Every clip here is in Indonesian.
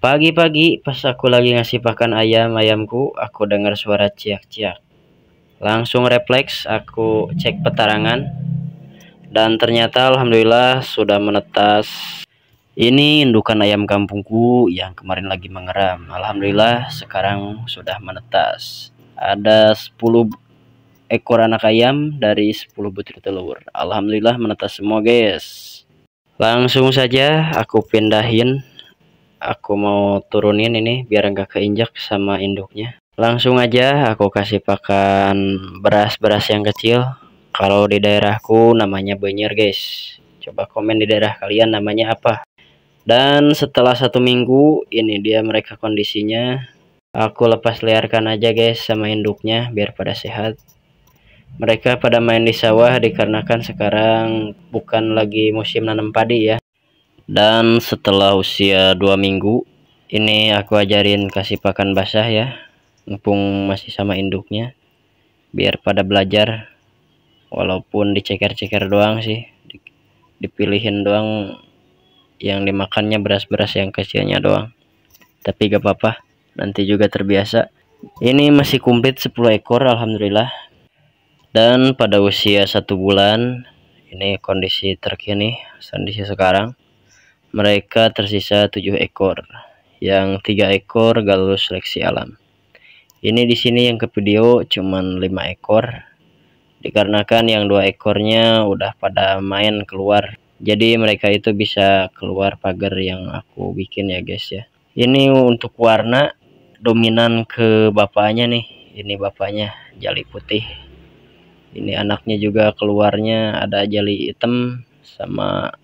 Pagi-pagi pas aku lagi ngasih pakan ayam ayamku, aku dengar suara ciak-ciak. Langsung refleks aku cek petarangan dan ternyata alhamdulillah sudah menetas. Ini indukan ayam kampungku yang kemarin lagi mengeram. Alhamdulillah sekarang sudah menetas. Ada 10 ekor anak ayam dari 10 butir telur. Alhamdulillah menetas semua, guys. Langsung saja aku pindahin aku mau turunin ini biar nggak keinjak sama induknya langsung aja aku kasih pakan beras-beras yang kecil kalau di daerahku namanya benyir guys coba komen di daerah kalian namanya apa dan setelah satu minggu ini dia mereka kondisinya aku lepas liarkan aja guys sama induknya biar pada sehat mereka pada main di sawah dikarenakan sekarang bukan lagi musim nanam padi ya dan setelah usia dua minggu ini aku ajarin kasih pakan basah ya mumpung masih sama induknya biar pada belajar walaupun diceker-ceker doang sih dipilihin doang yang dimakannya beras-beras yang kecilnya doang tapi gak apa-apa nanti juga terbiasa ini masih kumplit 10 ekor Alhamdulillah dan pada usia satu bulan ini kondisi terkini kondisi sekarang mereka tersisa tujuh ekor, yang tiga ekor galus seleksi alam. Ini di sini yang ke video cuman lima ekor, dikarenakan yang dua ekornya udah pada main keluar. Jadi mereka itu bisa keluar pagar yang aku bikin ya guys ya. Ini untuk warna dominan ke bapaknya nih. Ini bapaknya jali putih. Ini anaknya juga keluarnya ada jali hitam sama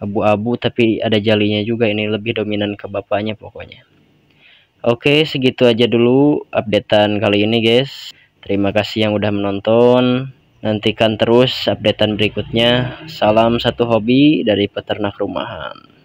abu-abu tapi ada jalinya juga ini lebih dominan ke bapaknya pokoknya oke segitu aja dulu updatean kali ini guys terima kasih yang udah menonton nantikan terus updatean berikutnya salam satu hobi dari peternak rumahan